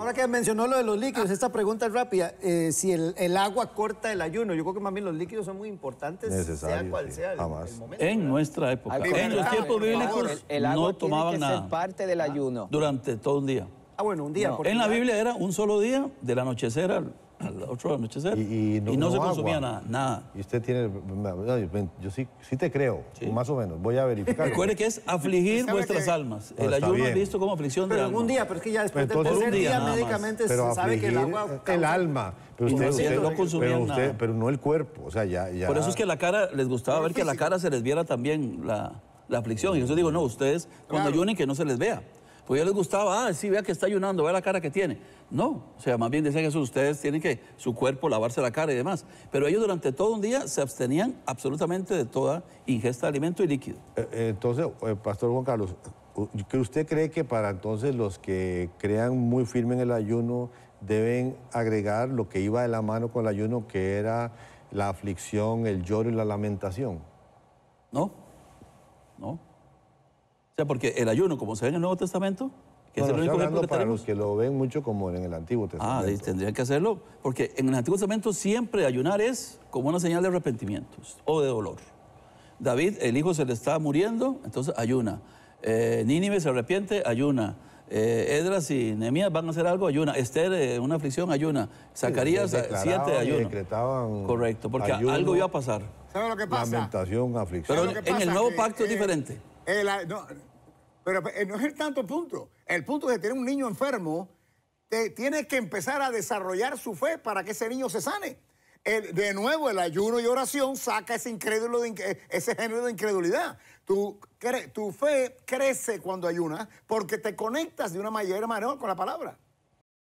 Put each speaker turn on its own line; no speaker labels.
Ahora que mencionó lo de los líquidos, ah. esta pregunta es rápida. Eh, si el, agua corta el ayuno, yo creo que más bien los líquidos son muy importantes, sea cual sea el,
En nuestra época. en los tiempos bíblicos no tomaban nada.
parte del ah, ayuno.
Durante todo un día.
Ah, bueno, un día. En la
Biblia era un solo día, del anochecer al,
otro anochecer. Y, no, se consumía nada, nada. Y usted tiene. Yo sí, sí te creo, más o menos. Voy a verificar. Recuerde que es afligir vuestras almas. el ayuno visto como aflicción de algún día, pero es que ya después de tercer día, día médicamente se sabe que el agua. El alma. Pero usted, no consumía nada. Pero no el cuerpo. O sea, ya, ya... Por eso es
que la cara, les gustaba ver que la cara se les viera también la, la aflicción. Y yo digo, no, ustedes cuando ayunen que no se les vea. Pues ya les gustaba, ah, sí, vea que está ayunando, vea la cara que tiene. No, o sea, más bien decía Jesús, ustedes tienen que su cuerpo lavarse la cara y demás. Pero ellos durante todo un día se abstenían absolutamente de toda ingesta de alimento y líquido.
Eh, eh, entonces, eh, Pastor Juan Carlos, ¿usted cree que para entonces los que crean muy firme en el ayuno deben agregar lo que iba de la mano con el ayuno, que era la aflicción, el lloro y la lamentación? No, no
porque el ayuno,
como se ve en el Nuevo Testamento, que es el único ejemplo para los que lo ven mucho como en el Antiguo ah, Testamento.
Ah, tendrían que hacerlo, porque en el Antiguo Testamento siempre ayunar es como una señal de arrepentimiento o de dolor. David, el hijo se le está muriendo, entonces ayuna. Eh, Nínive se arrepiente, ayuna. Eh, Edras y Nehemías van a hacer algo, ayuna. Esther, eh, una aflicción, ayuna. Zacarías, eh, siete, ayuna.
decretaban Correcto, porque algo iba a pasar. ¿Sabe lo que pasa? Lamentación, aflicción. Pero en el nuevo pacto es diferente. no, pero eh, no es el tanto punto. El punto es que tiene un niño enfermo, tiene que empezar a desarrollar su fe para que ese niño se sane. de nuevo, el ayuno y oración saca ese, incrédulo de, ese género de incredulidad. Tu, tu fe crece cuando ayunas porque te conectas de una mayor con la palabra.